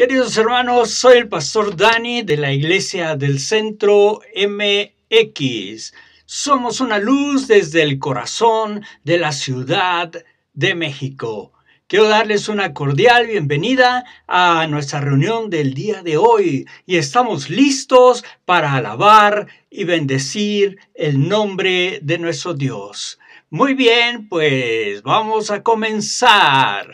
Queridos hermanos, soy el pastor Dani de la Iglesia del Centro MX. Somos una luz desde el corazón de la Ciudad de México. Quiero darles una cordial bienvenida a nuestra reunión del día de hoy y estamos listos para alabar y bendecir el nombre de nuestro Dios. Muy bien, pues vamos a comenzar.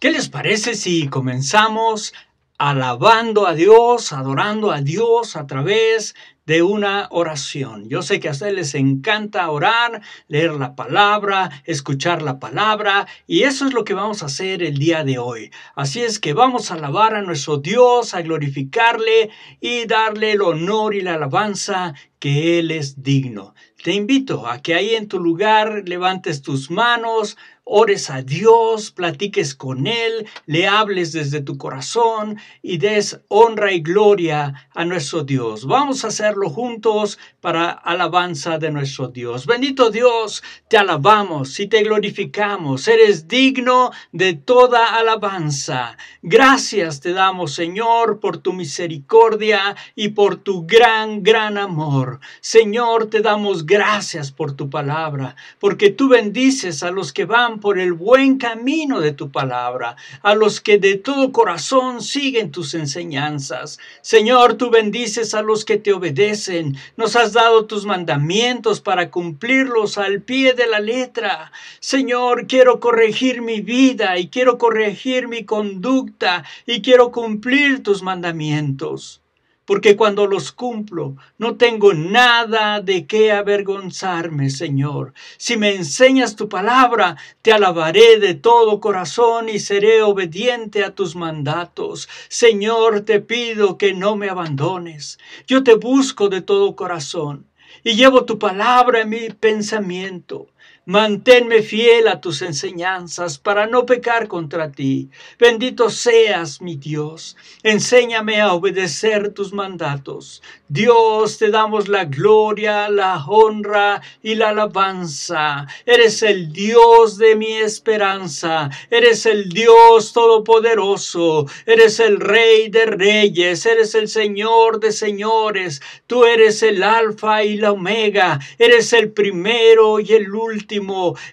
¿Qué les parece si comenzamos alabando a Dios, adorando a Dios a través de una oración. Yo sé que a ustedes les encanta orar, leer la palabra, escuchar la palabra, y eso es lo que vamos a hacer el día de hoy. Así es que vamos a alabar a nuestro Dios, a glorificarle y darle el honor y la alabanza que Él es digno. Te invito a que ahí en tu lugar levantes tus manos, ores a Dios, platiques con Él, le hables desde tu corazón y des honra y gloria a nuestro Dios. Vamos a hacerlo juntos para alabanza de nuestro Dios. Bendito Dios, te alabamos y te glorificamos. Eres digno de toda alabanza. Gracias te damos, Señor, por tu misericordia y por tu gran, gran amor. Señor, te damos gracias por tu palabra, porque tú bendices a los que van por el buen camino de tu palabra, a los que de todo corazón siguen tus enseñanzas. Señor, tú bendices a los que te obedecen. Nos dado tus mandamientos para cumplirlos al pie de la letra. Señor, quiero corregir mi vida y quiero corregir mi conducta y quiero cumplir tus mandamientos porque cuando los cumplo no tengo nada de qué avergonzarme, Señor. Si me enseñas tu palabra, te alabaré de todo corazón y seré obediente a tus mandatos. Señor, te pido que no me abandones. Yo te busco de todo corazón y llevo tu palabra en mi pensamiento. Manténme fiel a tus enseñanzas para no pecar contra ti. Bendito seas mi Dios. Enséñame a obedecer tus mandatos. Dios, te damos la gloria, la honra y la alabanza. Eres el Dios de mi esperanza. Eres el Dios todopoderoso. Eres el Rey de reyes. Eres el Señor de señores. Tú eres el Alfa y la Omega. Eres el primero y el último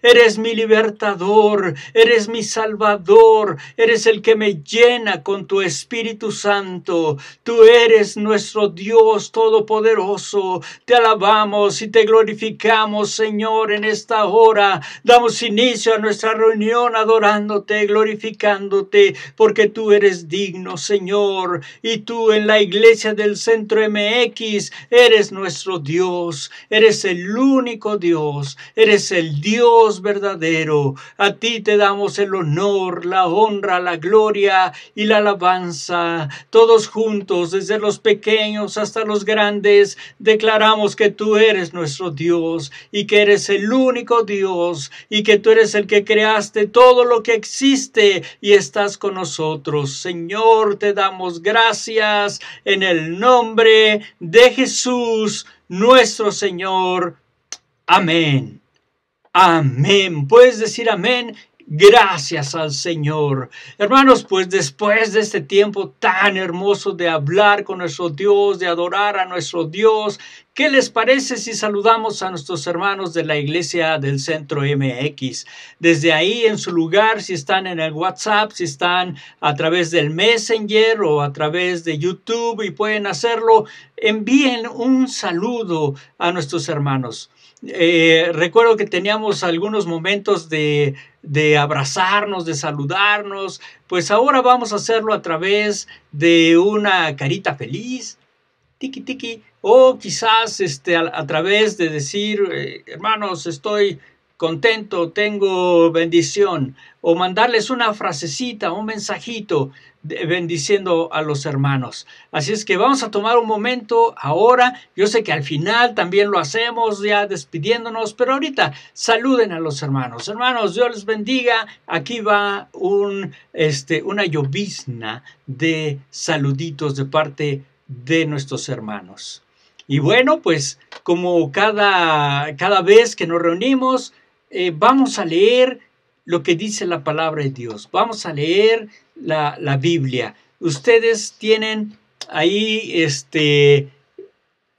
eres mi libertador, eres mi salvador, eres el que me llena con tu Espíritu Santo. Tú eres nuestro Dios Todopoderoso. Te alabamos y te glorificamos, Señor, en esta hora. Damos inicio a nuestra reunión adorándote, glorificándote, porque tú eres digno, Señor. Y tú en la iglesia del Centro MX eres nuestro Dios, eres el único Dios, eres el Dios verdadero. A ti te damos el honor, la honra, la gloria y la alabanza. Todos juntos, desde los pequeños hasta los grandes, declaramos que tú eres nuestro Dios y que eres el único Dios y que tú eres el que creaste todo lo que existe y estás con nosotros. Señor, te damos gracias en el nombre de Jesús, nuestro Señor. Amén. Amén. Puedes decir amén. Gracias al Señor. Hermanos, pues después de este tiempo tan hermoso de hablar con nuestro Dios, de adorar a nuestro Dios, ¿Qué les parece si saludamos a nuestros hermanos de la iglesia del centro MX? Desde ahí, en su lugar, si están en el WhatsApp, si están a través del Messenger o a través de YouTube y pueden hacerlo, envíen un saludo a nuestros hermanos. Eh, recuerdo que teníamos algunos momentos de, abrazarnos, de saludarnos, pues ahora vamos a hacerlo a través de una carita feliz, tiki tiki, o quizás este, a, través de decir, eh, hermanos, estoy contento, tengo bendición, o mandarles una frasecita, un mensajito bendiciendo a los hermanos. Así es que vamos a tomar un momento ahora, yo sé que al final también lo hacemos ya despidiéndonos, pero ahorita saluden a los hermanos. Hermanos, Dios les bendiga, aquí va un, este, una llovizna de saluditos de parte de nuestros hermanos. Y bueno, pues como cada, cada vez que nos reunimos, eh, vamos a leer lo que dice la palabra de Dios, vamos a leer la, la Biblia. Ustedes tienen ahí este,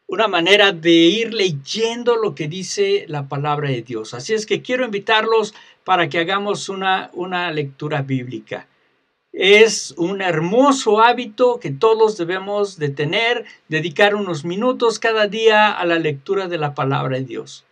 una manera de ir leyendo lo que dice la palabra de Dios. Así es que quiero invitarlos para que hagamos una, una lectura bíblica. Es un hermoso hábito que todos debemos de tener, dedicar unos minutos cada día a la lectura de la palabra de Dios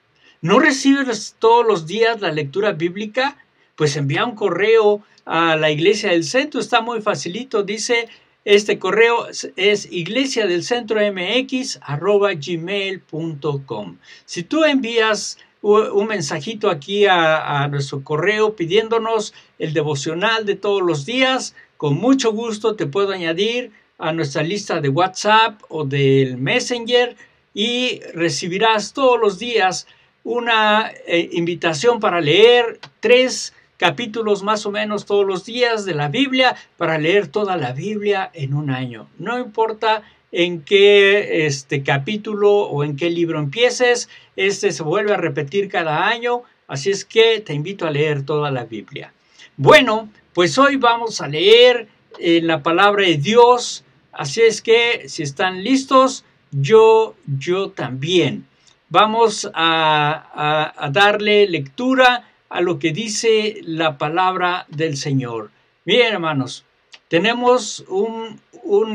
no recibes todos los días la lectura bíblica, pues envía un correo a la iglesia del centro, está muy facilito, dice este correo es iglesia del centro mx gmail.com. Si tú envías un mensajito aquí a, nuestro correo pidiéndonos el devocional de todos los días, con mucho gusto te puedo añadir a nuestra lista de WhatsApp o del Messenger y recibirás todos los días una eh, invitación para leer tres capítulos más o menos todos los días de la Biblia, para leer toda la Biblia en un año. No importa en qué este, capítulo o en qué libro empieces, este se vuelve a repetir cada año, así es que te invito a leer toda la Biblia. Bueno, pues hoy vamos a leer en eh, la palabra de Dios, así es que si están listos, yo, yo también vamos a, darle lectura a lo que dice la palabra del Señor. Bien, hermanos, tenemos un,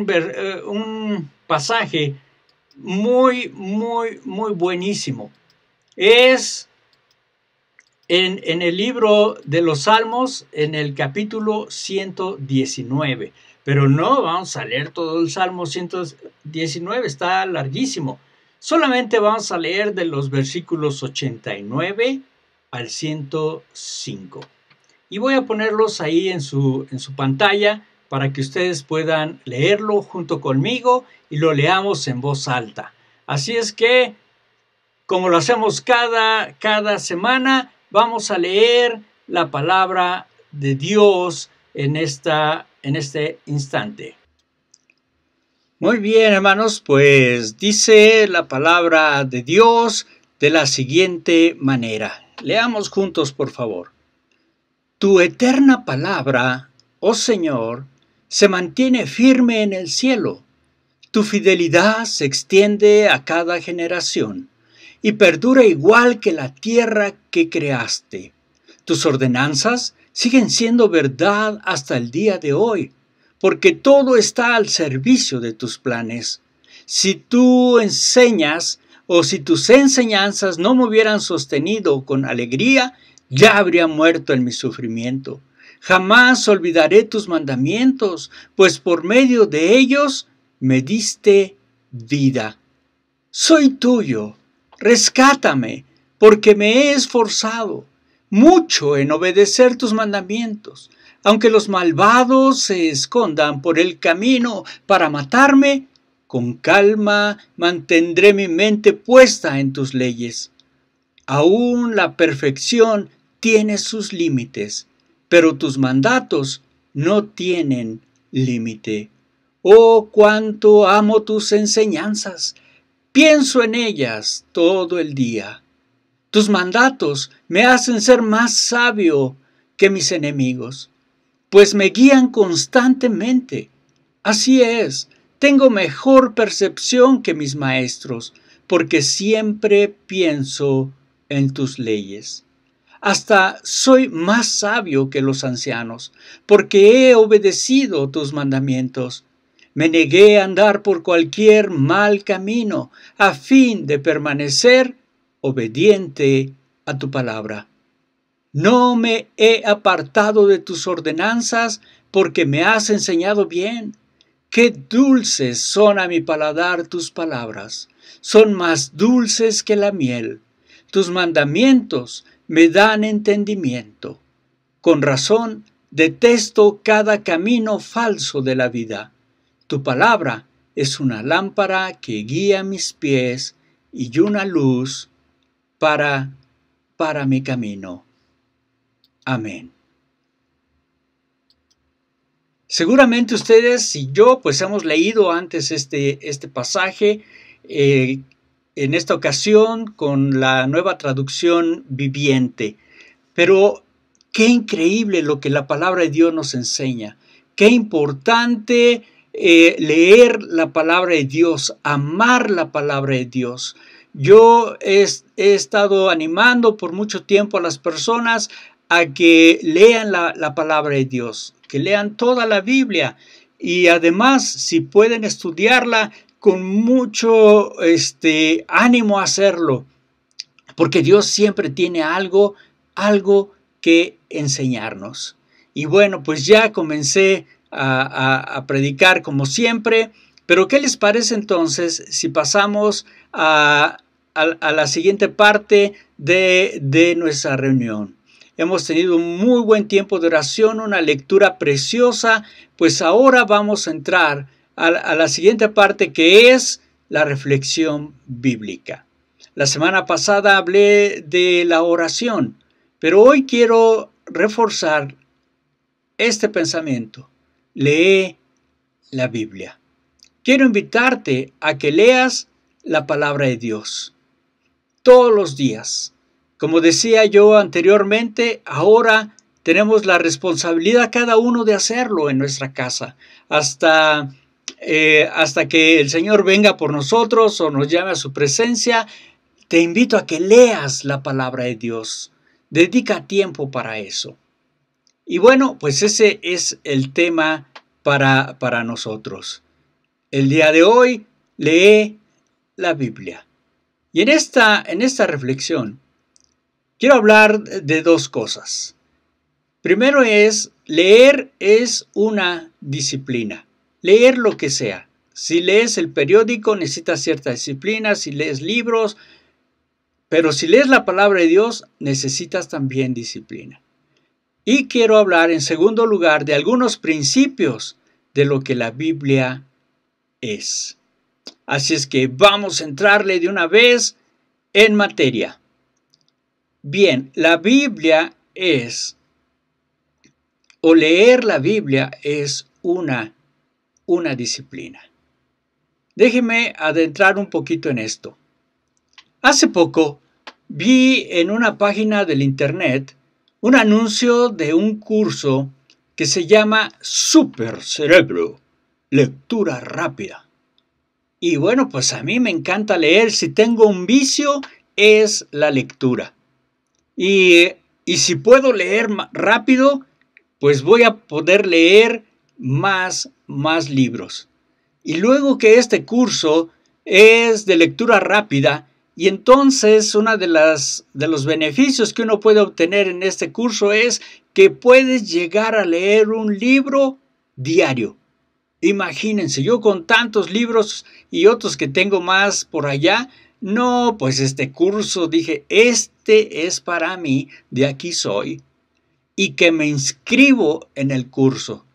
eh, un, pasaje muy, muy, muy buenísimo. Es en, en, el libro de los Salmos, en el capítulo 119. Pero no vamos a leer todo el Salmo 119, está larguísimo. Solamente vamos a leer de los versículos 89 al 105. Y voy a ponerlos ahí en su, pantalla para que ustedes puedan leerlo junto conmigo y lo leamos en voz alta. Así es que, como lo hacemos cada, cada semana, vamos a leer la palabra de Dios en, esta, en este instante. Muy bien, hermanos, pues dice la palabra de Dios de la siguiente manera. Leamos juntos, por favor. Tu eterna palabra, oh Señor, se mantiene firme en el cielo. Tu fidelidad se extiende a cada generación y perdura igual que la tierra que creaste. Tus ordenanzas siguen siendo verdad hasta el día de hoy porque todo está al servicio de tus planes. Si tú enseñas o si tus enseñanzas no me hubieran sostenido con alegría, ya habría muerto en mi sufrimiento. Jamás olvidaré tus mandamientos, pues por medio de ellos me diste vida. Soy tuyo, rescátame, porque me he esforzado mucho en obedecer tus mandamientos aunque los malvados se escondan por el camino para matarme, con calma mantendré mi mente puesta en tus leyes. Aún la perfección tiene sus límites, pero tus mandatos no tienen límite. Oh, cuánto amo tus enseñanzas. Pienso en ellas todo el día. Tus mandatos me hacen ser más sabio que mis enemigos pues me guían constantemente. Así es, tengo mejor percepción que mis maestros, porque siempre pienso en tus leyes. Hasta soy más sabio que los ancianos, porque he obedecido tus mandamientos. Me negué a andar por cualquier mal camino, a fin de permanecer obediente a tu palabra. No me he apartado de tus ordenanzas porque me has enseñado bien. Qué dulces son a mi paladar tus palabras. Son más dulces que la miel. Tus mandamientos me dan entendimiento. Con razón, detesto cada camino falso de la vida. Tu palabra es una lámpara que guía mis pies y una luz para, para mi camino. Amén. Seguramente ustedes y yo pues hemos leído antes este, este pasaje, eh, en esta ocasión con la nueva traducción viviente. Pero qué increíble lo que la palabra de Dios nos enseña. Qué importante eh, leer la palabra de Dios, amar la palabra de Dios. Yo he, he, estado animando por mucho tiempo a las personas a que lean la, palabra de Dios, que lean toda la Biblia y además si pueden estudiarla con mucho este, ánimo a hacerlo, porque Dios siempre tiene algo, algo que enseñarnos. Y bueno, pues ya comencé a, predicar como siempre, pero ¿qué les parece entonces si pasamos a, a la siguiente parte de, de nuestra reunión? Hemos tenido un muy buen tiempo de oración, una lectura preciosa, pues ahora vamos a entrar a, la siguiente parte que es la reflexión bíblica. La semana pasada hablé de la oración, pero hoy quiero reforzar este pensamiento. Lee la Biblia. Quiero invitarte a que leas la palabra de Dios todos los días. Como decía yo anteriormente, ahora tenemos la responsabilidad cada uno de hacerlo en nuestra casa, hasta, eh, hasta que el Señor venga por nosotros o nos llame a su presencia. Te invito a que leas la palabra de Dios. Dedica tiempo para eso. Y bueno, pues ese es el tema para, para nosotros. El día de hoy lee la Biblia. Y en esta, en esta reflexión, Quiero hablar de dos cosas. Primero es, leer es una disciplina. Leer lo que sea. Si lees el periódico necesitas cierta disciplina, si lees libros, pero si lees la palabra de Dios necesitas también disciplina. Y quiero hablar en segundo lugar de algunos principios de lo que la Biblia es. Así es que vamos a entrarle de una vez en materia. Bien, la Biblia es, o leer la Biblia es una, una disciplina. Déjeme adentrar un poquito en esto. Hace poco vi en una página del Internet un anuncio de un curso que se llama Super Cerebro, lectura rápida. Y bueno, pues a mí me encanta leer. Si tengo un vicio, es la lectura. Y, y si puedo leer rápido, pues voy a poder leer más, más libros. Y luego que este curso es de lectura rápida, y entonces uno de, las, de los beneficios que uno puede obtener en este curso es que puedes llegar a leer un libro diario. Imagínense, yo con tantos libros y otros que tengo más por allá, no, pues este curso, dije, este es para mí, de aquí soy, y que me inscribo en el curso.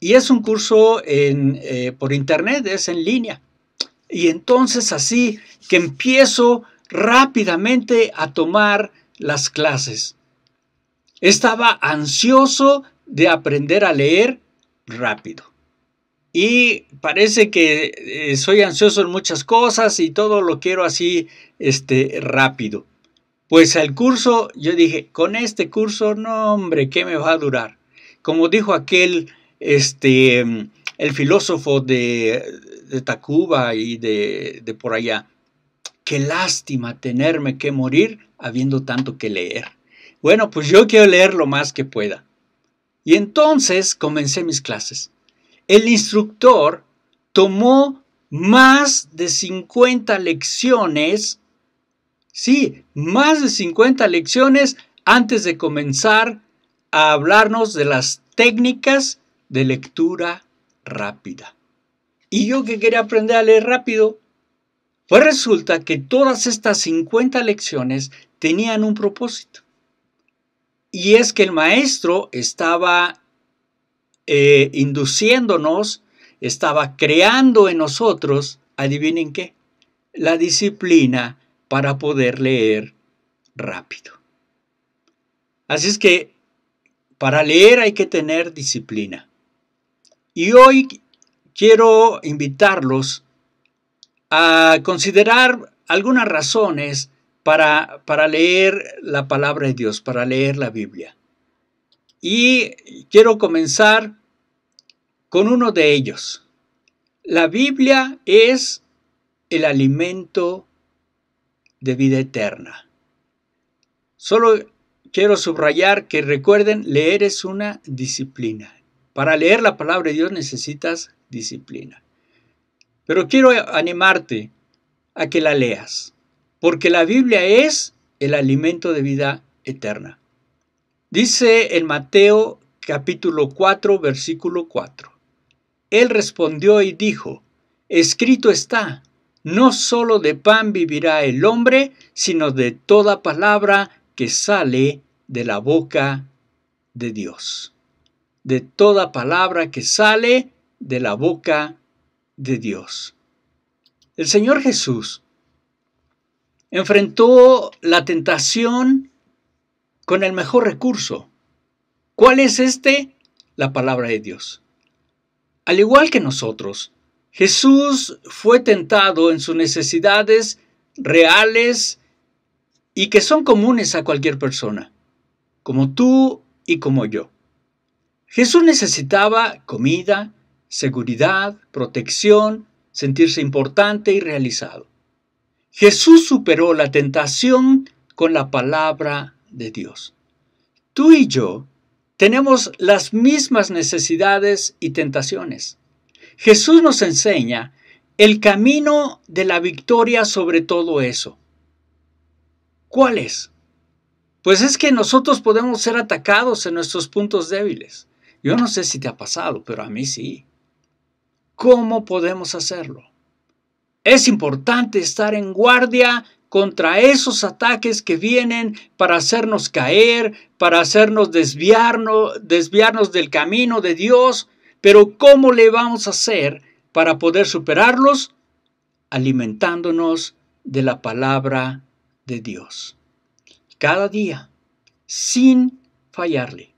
Y es un curso en, eh, por internet, es en línea. Y entonces así que empiezo rápidamente a tomar las clases. Estaba ansioso de aprender a leer rápido y parece que eh, soy ansioso en muchas cosas y todo lo quiero así este rápido. Pues al curso yo dije, con este curso no hombre, ¿qué me va a durar? Como dijo aquel este el filósofo de, Tacuba y de por allá, qué lástima tenerme que morir habiendo tanto que leer. Bueno, pues yo quiero leer lo más que pueda. Y entonces comencé mis clases. El instructor tomó más de 50 lecciones, sí, más de 50 lecciones antes de comenzar a hablarnos de las técnicas de lectura rápida. Y yo que quería aprender a leer rápido, pues resulta que todas estas 50 lecciones tenían un propósito. Y es que el maestro estaba eh, induciéndonos, estaba creando en nosotros, adivinen qué, la disciplina para poder leer rápido. Así es que para leer hay que tener disciplina. Y hoy quiero invitarlos a considerar algunas razones para, para leer la palabra de Dios, para leer la Biblia. Y quiero comenzar con uno de ellos. La Biblia es el alimento de vida eterna. Solo quiero subrayar que recuerden, leer es una disciplina. Para leer la palabra de Dios necesitas disciplina. Pero quiero animarte a que la leas, porque la Biblia es el alimento de vida eterna. Dice en Mateo capítulo 4, versículo 4. Él respondió y dijo, escrito está, no sólo de pan vivirá el hombre, sino de toda palabra que sale de la boca de Dios. De toda palabra que sale de la boca de Dios. El Señor Jesús enfrentó la tentación con el mejor recurso. ¿Cuál es este? La palabra de Dios. Al igual que nosotros, Jesús fue tentado en sus necesidades reales y que son comunes a cualquier persona, como tú y como yo. Jesús necesitaba comida, seguridad, protección, sentirse importante y realizado. Jesús superó la tentación con la palabra de Dios. Tú y yo tenemos las mismas necesidades y tentaciones. Jesús nos enseña el camino de la victoria sobre todo eso. ¿Cuál es? Pues es que nosotros podemos ser atacados en nuestros puntos débiles. Yo no sé si te ha pasado, pero a mí sí. ¿Cómo podemos hacerlo? Es importante estar en guardia contra esos ataques que vienen para hacernos caer, para hacernos desviarnos, desviarnos del camino de Dios. Pero ¿cómo le vamos a hacer para poder superarlos? Alimentándonos de la palabra de Dios. Cada día, sin fallarle.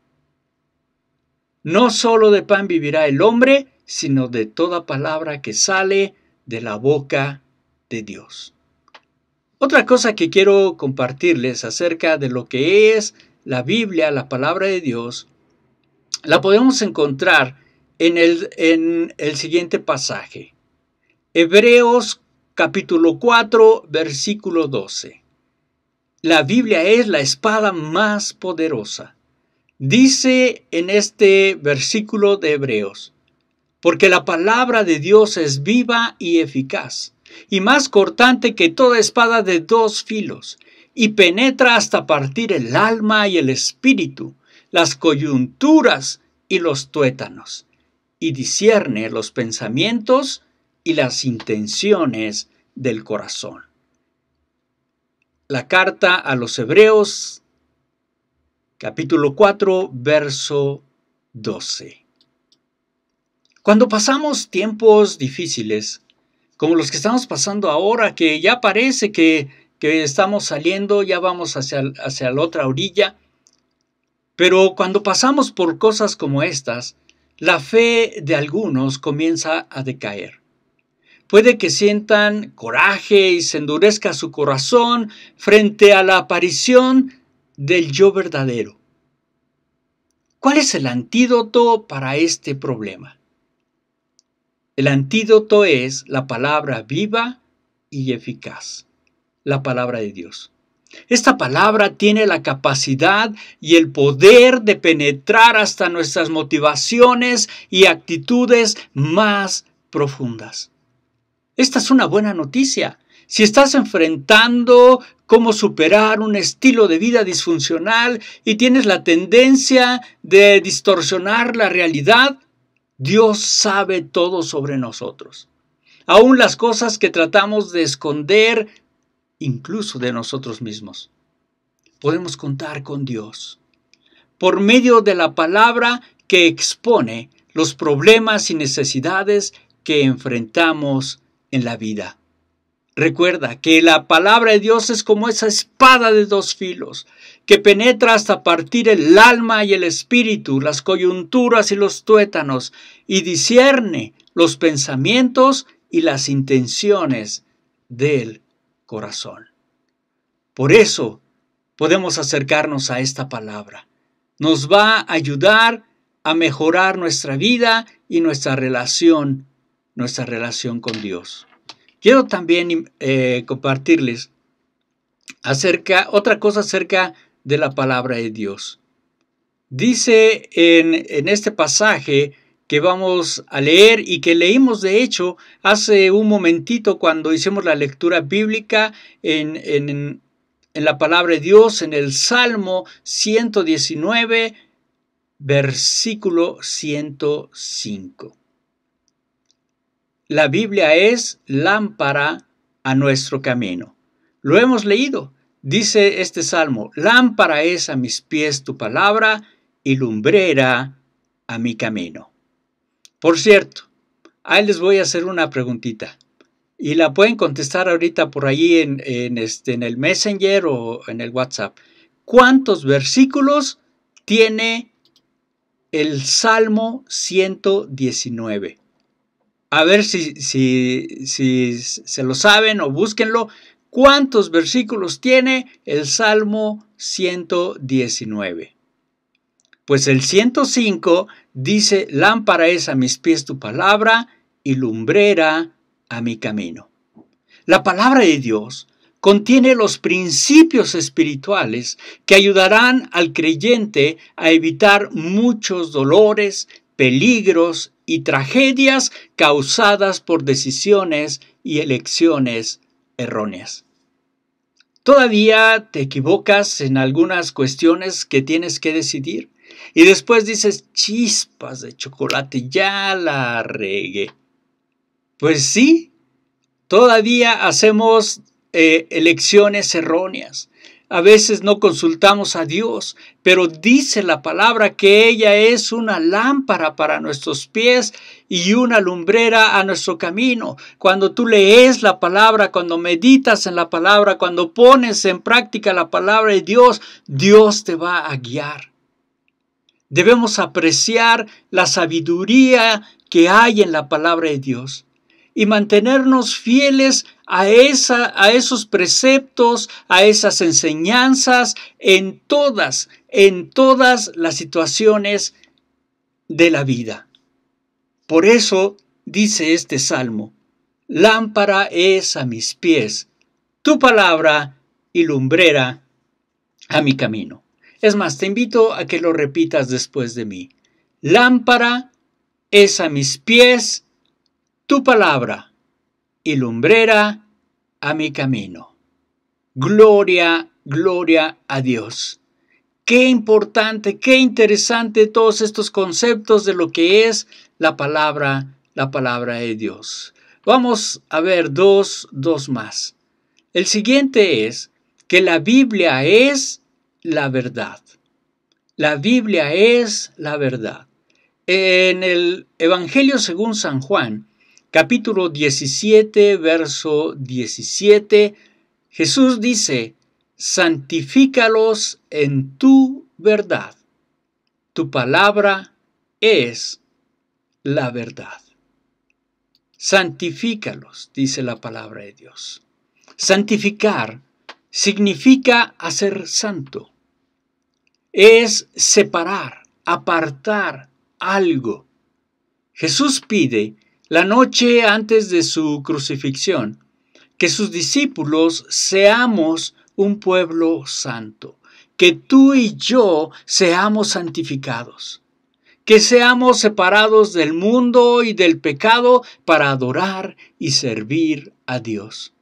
No solo de pan vivirá el hombre, sino de toda palabra que sale de la boca de Dios. Otra cosa que quiero compartirles acerca de lo que es la Biblia, la palabra de Dios, la podemos encontrar en el, siguiente pasaje. Hebreos capítulo 4, versículo 12. La Biblia es la espada más poderosa. Dice en este versículo de Hebreos, porque la palabra de Dios es viva y eficaz y más cortante que toda espada de dos filos, y penetra hasta partir el alma y el espíritu, las coyunturas y los tuétanos, y discierne los pensamientos y las intenciones del corazón. La carta a los Hebreos, capítulo 4, verso 12. Cuando pasamos tiempos difíciles, como los que estamos pasando ahora, que ya parece que, estamos saliendo, ya vamos hacia, hacia la otra orilla. Pero cuando pasamos por cosas como estas, la fe de algunos comienza a decaer. Puede que sientan coraje y se endurezca su corazón frente a la aparición del yo verdadero. ¿Cuál es el antídoto para este problema? El antídoto es la palabra viva y eficaz, la palabra de Dios. Esta palabra tiene la capacidad y el poder de penetrar hasta nuestras motivaciones y actitudes más profundas. Esta es una buena noticia. Si estás enfrentando cómo superar un estilo de vida disfuncional y tienes la tendencia de distorsionar la realidad, Dios sabe todo sobre nosotros, aún las cosas que tratamos de esconder incluso de nosotros mismos. Podemos contar con Dios por medio de la palabra que expone los problemas y necesidades que enfrentamos en la vida. Recuerda que la palabra de Dios es como esa espada de dos filos que penetra hasta partir el alma y el espíritu, las coyunturas y los tuétanos, y discierne los pensamientos y las intenciones del corazón. Por eso podemos acercarnos a esta palabra. Nos va a ayudar a mejorar nuestra vida y nuestra relación, nuestra relación con Dios. Quiero también eh, compartirles acerca, otra cosa acerca de la palabra de Dios. Dice en, este pasaje que vamos a leer y que leímos de hecho hace un momentito cuando hicimos la lectura bíblica en, en la palabra de Dios, en el Salmo 119, versículo 105. La Biblia es lámpara a nuestro camino. Lo hemos leído. Dice este salmo, lámpara es a mis pies tu palabra y lumbrera a mi camino. Por cierto, ahí les voy a hacer una preguntita y la pueden contestar ahorita por ahí en, este, en el Messenger o en el WhatsApp. ¿Cuántos versículos tiene el Salmo 119? A ver si, si, si se lo saben o búsquenlo. ¿Cuántos versículos tiene el Salmo 119? Pues el 105 dice, lámpara es a mis pies tu palabra y lumbrera a mi camino. La palabra de Dios contiene los principios espirituales que ayudarán al creyente a evitar muchos dolores, peligros y tragedias causadas por decisiones y elecciones erróneas. Todavía te equivocas en algunas cuestiones que tienes que decidir y después dices chispas de chocolate, ya la regué. Pues sí, todavía hacemos eh, elecciones erróneas. A veces no consultamos a Dios, pero dice la palabra que ella es una lámpara para nuestros pies y una lumbrera a nuestro camino. Cuando tú lees la palabra, cuando meditas en la palabra, cuando pones en práctica la palabra de Dios, Dios te va a guiar. Debemos apreciar la sabiduría que hay en la palabra de Dios y mantenernos fieles a, esa, a esos preceptos, a esas enseñanzas, en todas, en todas las situaciones de la vida. Por eso dice este salmo, lámpara es a mis pies, tu palabra y lumbrera a mi camino. Es más, te invito a que lo repitas después de mí. Lámpara es a mis pies tu palabra y lumbrera a mi camino. Gloria, gloria a Dios. Qué importante, qué interesante todos estos conceptos de lo que es la palabra, la palabra de Dios. Vamos a ver dos, dos más. El siguiente es que la Biblia es la verdad. La Biblia es la verdad. En el Evangelio según San Juan, capítulo 17, verso 17, Jesús dice, santifícalos en tu verdad. Tu palabra es la verdad. Santifícalos, dice la palabra de Dios. Santificar significa hacer santo. Es separar, apartar algo. Jesús pide la noche antes de su crucifixión, que sus discípulos seamos un pueblo santo, que tú y yo seamos santificados, que seamos separados del mundo y del pecado para adorar y servir a Dios.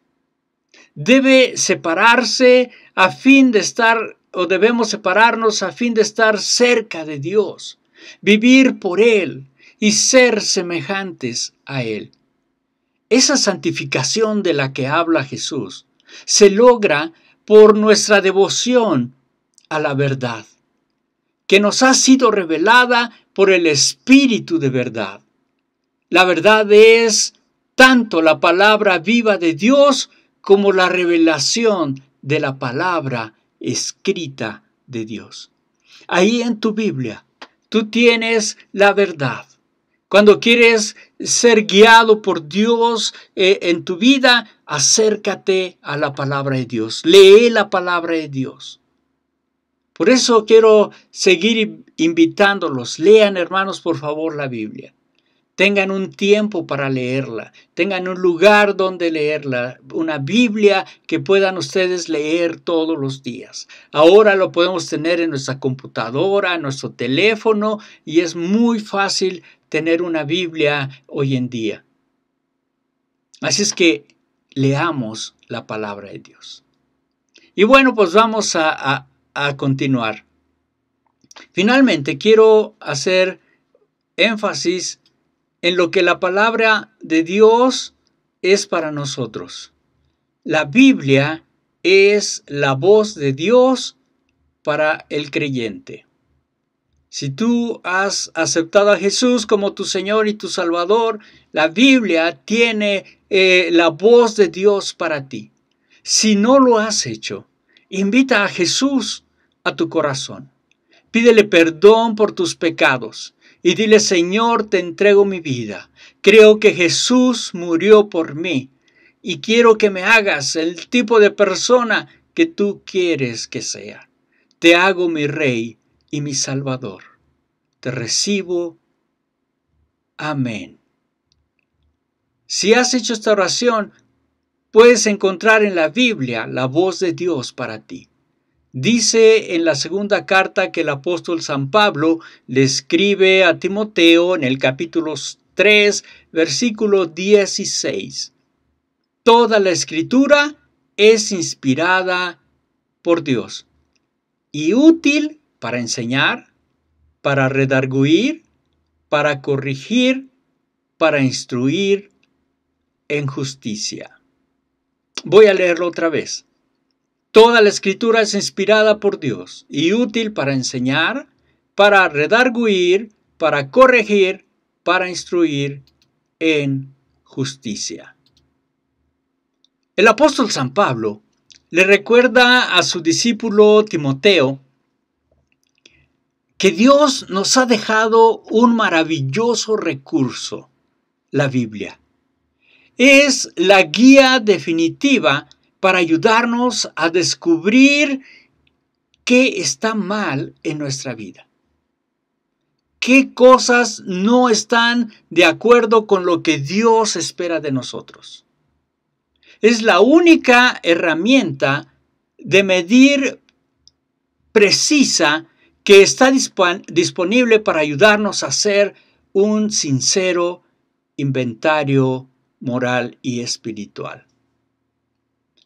Debe separarse a fin de estar, o debemos separarnos a fin de estar cerca de Dios, vivir por Él, y ser semejantes a Él. Esa santificación de la que habla Jesús se logra por nuestra devoción a la verdad, que nos ha sido revelada por el Espíritu de verdad. La verdad es tanto la palabra viva de Dios como la revelación de la palabra escrita de Dios. Ahí en tu Biblia tú tienes la verdad cuando quieres ser guiado por Dios eh, en tu vida, acércate a la palabra de Dios, lee la palabra de Dios. Por eso quiero seguir invitándolos, lean hermanos por favor la Biblia. Tengan un tiempo para leerla, tengan un lugar donde leerla, una Biblia que puedan ustedes leer todos los días. Ahora lo podemos tener en nuestra computadora, en nuestro teléfono y es muy fácil tener una Biblia hoy en día. Así es que leamos la palabra de Dios. Y bueno, pues vamos a, continuar. Finalmente, quiero hacer énfasis en lo que la palabra de Dios es para nosotros. La Biblia es la voz de Dios para el creyente. Si tú has aceptado a Jesús como tu Señor y tu Salvador, la Biblia tiene eh, la voz de Dios para ti. Si no lo has hecho, invita a Jesús a tu corazón. Pídele perdón por tus pecados y dile, Señor, te entrego mi vida. Creo que Jesús murió por mí y quiero que me hagas el tipo de persona que tú quieres que sea. Te hago mi rey y mi Salvador. Te recibo. Amén. Si has hecho esta oración, puedes encontrar en la Biblia la voz de Dios para ti. Dice en la segunda carta que el apóstol San Pablo le escribe a Timoteo en el capítulo 3, versículo 16. Toda la escritura es inspirada por Dios y útil para enseñar, para redarguir, para corregir, para instruir en justicia. Voy a leerlo otra vez. Toda la escritura es inspirada por Dios y útil para enseñar, para redarguir, para corregir, para instruir en justicia. El apóstol San Pablo le recuerda a su discípulo Timoteo que Dios nos ha dejado un maravilloso recurso, la Biblia. Es la guía definitiva para ayudarnos a descubrir qué está mal en nuestra vida. ¿Qué cosas no están de acuerdo con lo que Dios espera de nosotros? Es la única herramienta de medir precisa que está disponible para ayudarnos a hacer un sincero inventario moral y espiritual.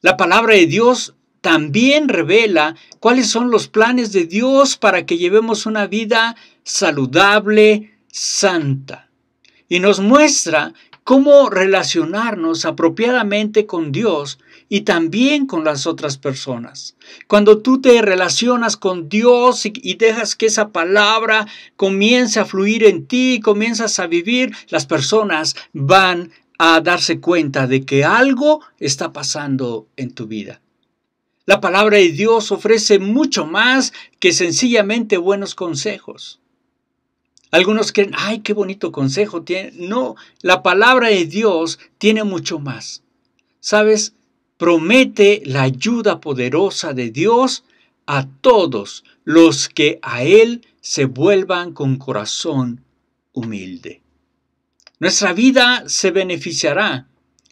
La palabra de Dios también revela cuáles son los planes de Dios para que llevemos una vida saludable, santa, y nos muestra cómo relacionarnos apropiadamente con Dios y también con las otras personas. Cuando tú te relacionas con Dios y, dejas que esa palabra comience a fluir en ti y comienzas a vivir, las personas van a darse cuenta de que algo está pasando en tu vida. La palabra de Dios ofrece mucho más que sencillamente buenos consejos. Algunos creen, ay, qué bonito consejo tiene. No, la palabra de Dios tiene mucho más. ¿Sabes? promete la ayuda poderosa de Dios a todos los que a Él se vuelvan con corazón humilde. Nuestra vida se beneficiará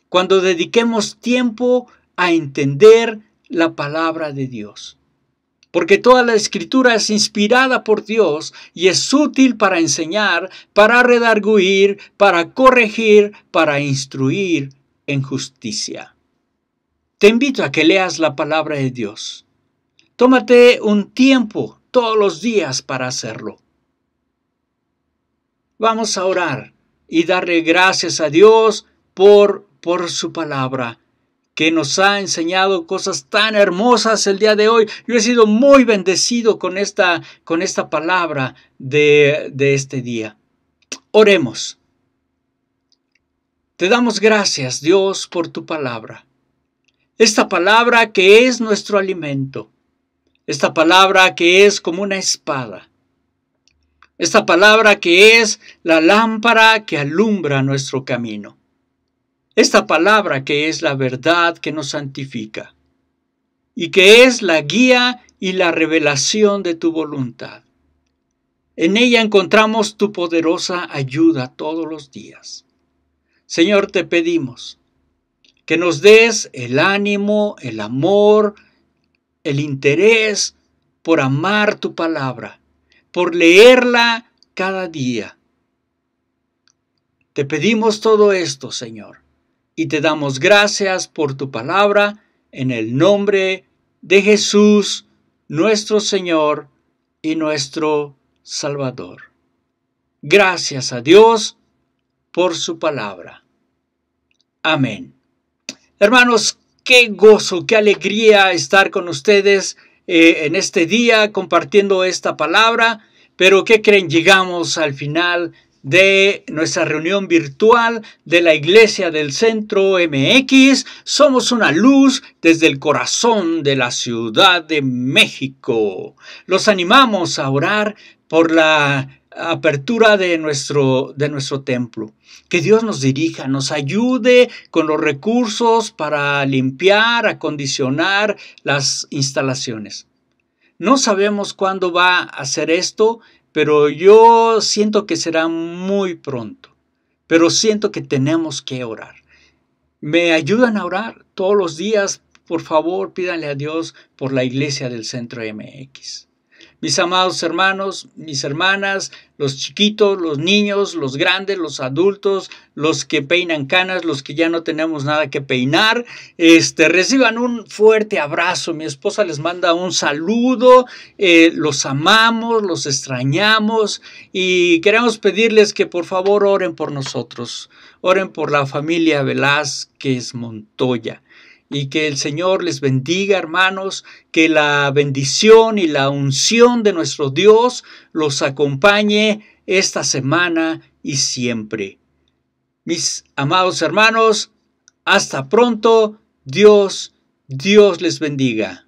cuando dediquemos tiempo a entender la palabra de Dios. Porque toda la escritura es inspirada por Dios y es útil para enseñar, para redarguir, para corregir, para instruir en justicia te invito a que leas la palabra de Dios. Tómate un tiempo todos los días para hacerlo. Vamos a orar y darle gracias a Dios por, por su palabra que nos ha enseñado cosas tan hermosas el día de hoy. Yo he sido muy bendecido con esta, con esta palabra de, de este día. Oremos. Te damos gracias, Dios, por tu palabra esta palabra que es nuestro alimento, esta palabra que es como una espada, esta palabra que es la lámpara que alumbra nuestro camino, esta palabra que es la verdad que nos santifica y que es la guía y la revelación de tu voluntad. En ella encontramos tu poderosa ayuda todos los días. Señor, te pedimos que nos des el ánimo, el amor, el interés por amar tu palabra, por leerla cada día. Te pedimos todo esto, Señor, y te damos gracias por tu palabra en el nombre de Jesús, nuestro Señor y nuestro Salvador. Gracias a Dios por su palabra. Amén. Hermanos, qué gozo, qué alegría estar con ustedes eh, en este día compartiendo esta palabra. Pero, ¿qué creen? Llegamos al final de nuestra reunión virtual de la Iglesia del Centro MX. Somos una luz desde el corazón de la Ciudad de México. Los animamos a orar por la apertura de nuestro, de nuestro templo. Que Dios nos dirija, nos ayude con los recursos para limpiar, acondicionar las instalaciones. No sabemos cuándo va a hacer esto, pero yo siento que será muy pronto. Pero siento que tenemos que orar. ¿Me ayudan a orar todos los días? Por favor, pídanle a Dios por la iglesia del Centro MX mis amados hermanos, mis hermanas, los chiquitos, los niños, los grandes, los adultos, los que peinan canas, los que ya no tenemos nada que peinar, este, reciban un fuerte abrazo. Mi esposa les manda un saludo, eh, los amamos, los extrañamos y queremos pedirles que por favor oren por nosotros, oren por la familia Velázquez Montoya y que el Señor les bendiga, hermanos, que la bendición y la unción de nuestro Dios los acompañe esta semana y siempre. Mis amados hermanos, hasta pronto. Dios, Dios les bendiga.